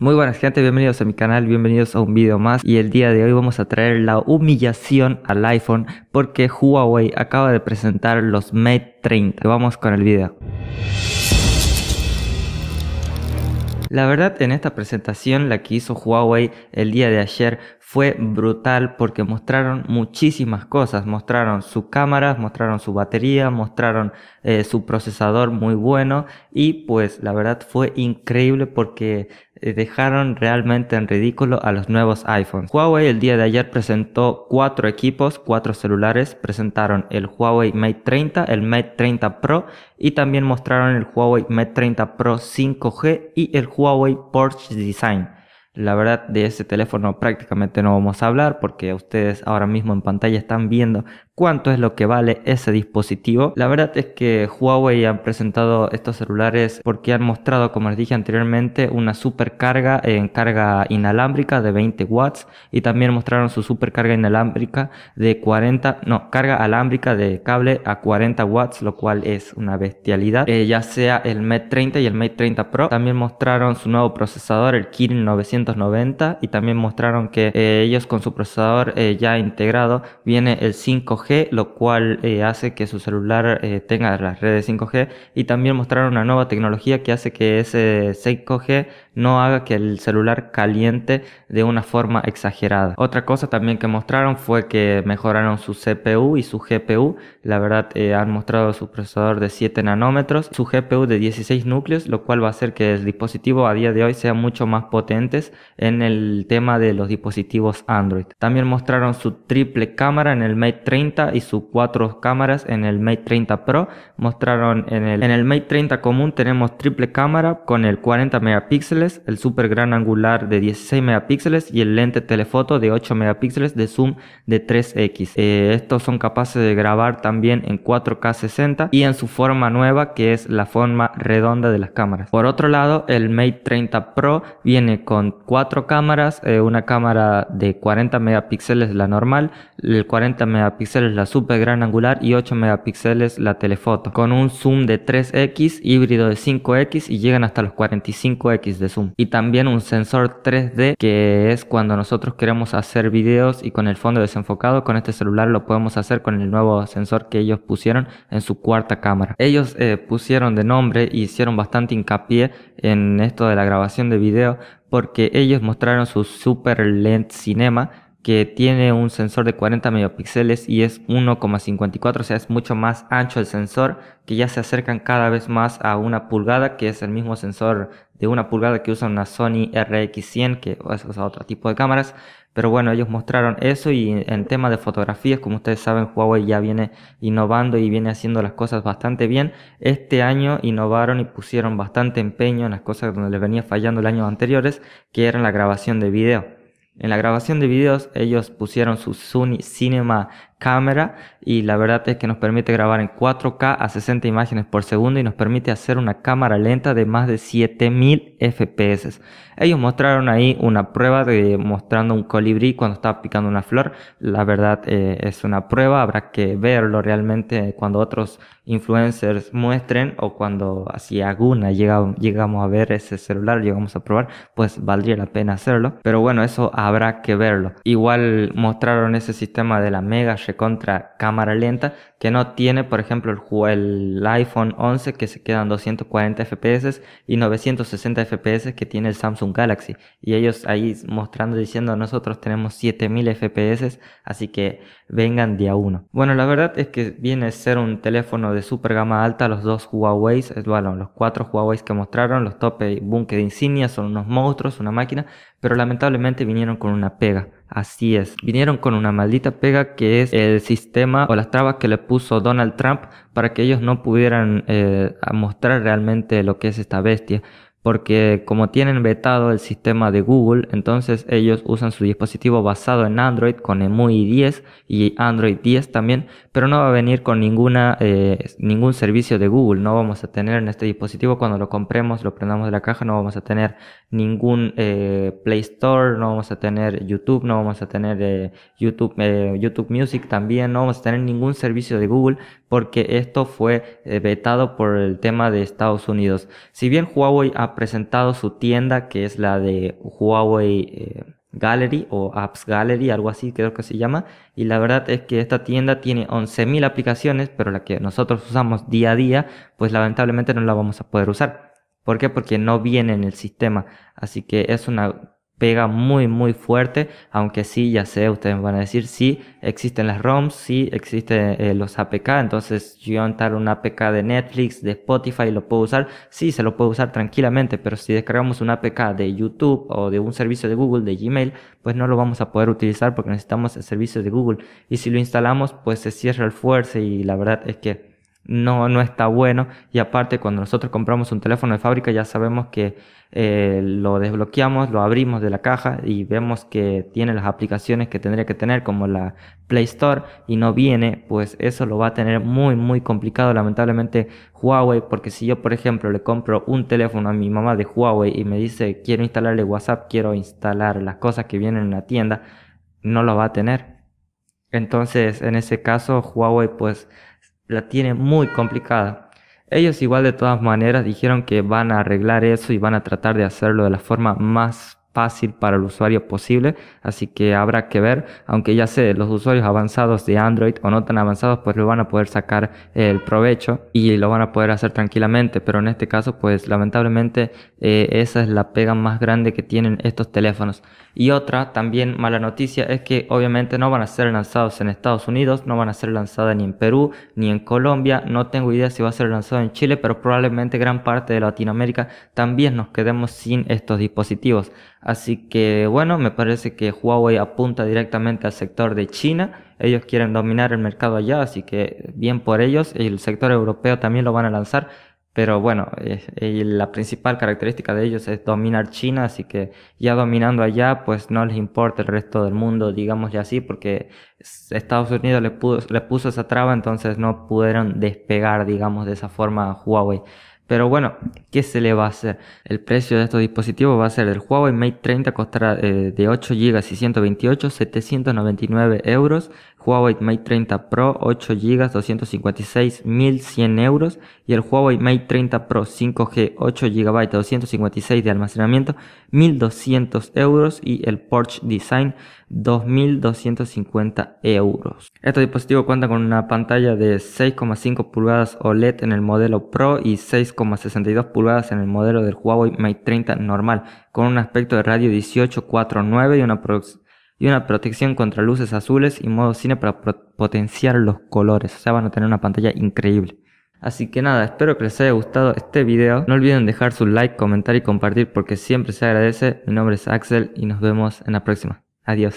Muy buenas gente, bienvenidos a mi canal, bienvenidos a un video más y el día de hoy vamos a traer la humillación al iPhone porque Huawei acaba de presentar los Mate 30. Vamos con el video. La verdad en esta presentación la que hizo Huawei el día de ayer fue brutal porque mostraron muchísimas cosas. Mostraron sus cámaras, mostraron su batería, mostraron eh, su procesador muy bueno y pues la verdad fue increíble porque eh, dejaron realmente en ridículo a los nuevos iPhones. Huawei el día de ayer presentó cuatro equipos, cuatro celulares. Presentaron el Huawei Mate 30, el Mate 30 Pro y también mostraron el Huawei Mate 30 Pro 5G y el Huawei Porsche Design. La verdad, de ese teléfono prácticamente no vamos a hablar porque ustedes ahora mismo en pantalla están viendo cuánto es lo que vale ese dispositivo. La verdad es que Huawei han presentado estos celulares porque han mostrado, como les dije anteriormente, una supercarga en carga inalámbrica de 20 watts y también mostraron su supercarga inalámbrica de 40, no, carga alámbrica de cable a 40 watts, lo cual es una bestialidad. Eh, ya sea el Mate 30 y el Mate 30 Pro, también mostraron su nuevo procesador, el Kirin 990, y también mostraron que eh, ellos con su procesador eh, ya integrado viene el 5G lo cual eh, hace que su celular eh, tenga las redes 5G y también mostrar una nueva tecnología que hace que ese 6 g no haga que el celular caliente de una forma exagerada. Otra cosa también que mostraron fue que mejoraron su CPU y su GPU. La verdad eh, han mostrado su procesador de 7 nanómetros, su GPU de 16 núcleos, lo cual va a hacer que el dispositivo a día de hoy sea mucho más potente en el tema de los dispositivos Android. También mostraron su triple cámara en el Mate 30 y sus cuatro cámaras en el Mate 30 Pro. Mostraron en el, en el Mate 30 común tenemos triple cámara con el 40 megapíxeles el super gran angular de 16 megapíxeles y el lente telefoto de 8 megapíxeles de zoom de 3x. Eh, estos son capaces de grabar también en 4K 60 y en su forma nueva que es la forma redonda de las cámaras. Por otro lado, el Mate 30 Pro viene con 4 cámaras, eh, una cámara de 40 megapíxeles la normal, el 40 megapíxeles la super gran angular y 8 megapíxeles la telefoto, con un zoom de 3x, híbrido de 5x y llegan hasta los 45x de zoom. Y también un sensor 3D que es cuando nosotros queremos hacer videos y con el fondo desenfocado, con este celular lo podemos hacer con el nuevo sensor que ellos pusieron en su cuarta cámara. Ellos eh, pusieron de nombre y hicieron bastante hincapié en esto de la grabación de video porque ellos mostraron su Super Lens Cinema que tiene un sensor de 40 megapíxeles y es 1,54, o sea, es mucho más ancho el sensor, que ya se acercan cada vez más a una pulgada, que es el mismo sensor de una pulgada que usan una Sony RX100, que es o otro tipo de cámaras. Pero bueno, ellos mostraron eso y en tema de fotografías, como ustedes saben, Huawei ya viene innovando y viene haciendo las cosas bastante bien. Este año innovaron y pusieron bastante empeño en las cosas donde les venía fallando el año anteriores, que era en la grabación de video. En la grabación de videos ellos pusieron su Sony Cinema cámara y la verdad es que nos permite grabar en 4K a 60 imágenes por segundo y nos permite hacer una cámara lenta de más de 7000 FPS. Ellos mostraron ahí una prueba de mostrando un colibrí cuando estaba picando una flor. La verdad eh, es una prueba, habrá que verlo realmente cuando otros influencers muestren o cuando así alguna llega, llegamos a ver ese celular, llegamos a probar, pues valdría la pena hacerlo. Pero bueno, eso habrá que verlo. Igual mostraron ese sistema de la Mega contra cámara lenta que no tiene, por ejemplo, el, iPhone 11 que se quedan 240 FPS y 960 FPS que tiene el Samsung Galaxy. Y ellos ahí mostrando diciendo nosotros tenemos 7000 FPS, así que vengan día uno. Bueno, la verdad es que viene a ser un teléfono de super gama alta los dos Huawei, bueno, los cuatro Huawei que mostraron, los tope bunker de insignia, son unos monstruos, una máquina, pero lamentablemente vinieron con una pega. Así es, vinieron con una maldita pega que es el sistema o las trabas que le puso Donald Trump para que ellos no pudieran eh, mostrar realmente lo que es esta bestia porque como tienen vetado el sistema de Google, entonces ellos usan su dispositivo basado en Android con EMUI 10 y Android 10 también, pero no va a venir con ninguna, eh, ningún servicio de Google, no vamos a tener en este dispositivo cuando lo compremos, lo prendamos de la caja, no vamos a tener ningún eh, Play Store, no vamos a tener YouTube, no vamos a tener eh, YouTube, YouTube Music también, no vamos a tener ningún servicio de Google porque esto fue vetado por el tema de Estados Unidos. Si bien Huawei ha presentado su tienda que es la de Huawei eh, Gallery o Apps Gallery, algo así creo que se llama. Y la verdad es que esta tienda tiene 11.000 aplicaciones, pero la que nosotros usamos día a día, pues lamentablemente no la vamos a poder usar. ¿Por Porque no viene en el sistema. Así que es una pega muy muy fuerte, aunque sí, ya sé, ustedes van a decir, sí, existen las ROMs, sí, existen eh, los APK, entonces yo entrar un APK de Netflix, de Spotify, lo puedo usar, sí, se lo puedo usar tranquilamente, pero si descargamos un APK de YouTube o de un servicio de Google, de Gmail, pues no lo vamos a poder utilizar porque necesitamos el servicio de Google, y si lo instalamos, pues se cierra el fuerza y la verdad es que no, no está bueno. Y aparte, cuando nosotros compramos un teléfono de fábrica, ya sabemos que eh, lo desbloqueamos, lo abrimos de la caja y vemos que tiene las aplicaciones que tendría que tener, como la Play Store, y no viene, pues eso lo va a tener muy, muy complicado, lamentablemente, Huawei. Porque si yo, por ejemplo, le compro un teléfono a mi mamá de Huawei y me dice, quiero instalarle WhatsApp, quiero instalar las cosas que vienen en la tienda, no lo va a tener. Entonces, en ese caso, Huawei, pues la tiene muy complicada. Ellos igual de todas maneras dijeron que van a arreglar eso y van a tratar de hacerlo de la forma más para el usuario posible, así que habrá que ver, aunque ya sé, los usuarios avanzados de Android o no tan avanzados pues lo van a poder sacar el provecho y lo van a poder hacer tranquilamente, pero en este caso pues lamentablemente eh, esa es la pega más grande que tienen estos teléfonos. Y otra también mala noticia es que obviamente no van a ser lanzados en Estados Unidos, no van a ser lanzadas ni en Perú ni en Colombia, no tengo idea si va a ser lanzado en Chile, pero probablemente gran parte de Latinoamérica también nos quedemos sin estos dispositivos. Así que bueno, me parece que Huawei apunta directamente al sector de China. Ellos quieren dominar el mercado allá, así que bien por ellos. El sector europeo también lo van a lanzar, pero bueno, eh, la principal característica de ellos es dominar China, así que ya dominando allá, pues no les importa el resto del mundo, digamos ya así, porque Estados Unidos le puso, puso esa traba, entonces no pudieron despegar, digamos, de esa forma a Huawei. Pero bueno, ¿qué se le va a hacer? El precio de estos dispositivos va a ser el Huawei Mate 30 costará eh, de 8 GB y 128 799 euros, Huawei Mate 30 Pro 8 GB 256 1100 euros y el Huawei Mate 30 Pro 5G 8 GB 256 de almacenamiento 1200 euros y el Porsche Design 2250 euros. Este dispositivo cuenta con una pantalla de 6,5 pulgadas OLED en el modelo Pro y 6 62 pulgadas en el modelo del Huawei Mate 30 normal, con un aspecto de radio 18.49 y una, y una protección contra luces azules y modo cine para potenciar los colores. O sea, van a tener una pantalla increíble. Así que nada, espero que les haya gustado este video. No olviden dejar su like, comentar y compartir porque siempre se agradece. Mi nombre es Axel y nos vemos en la próxima. Adiós.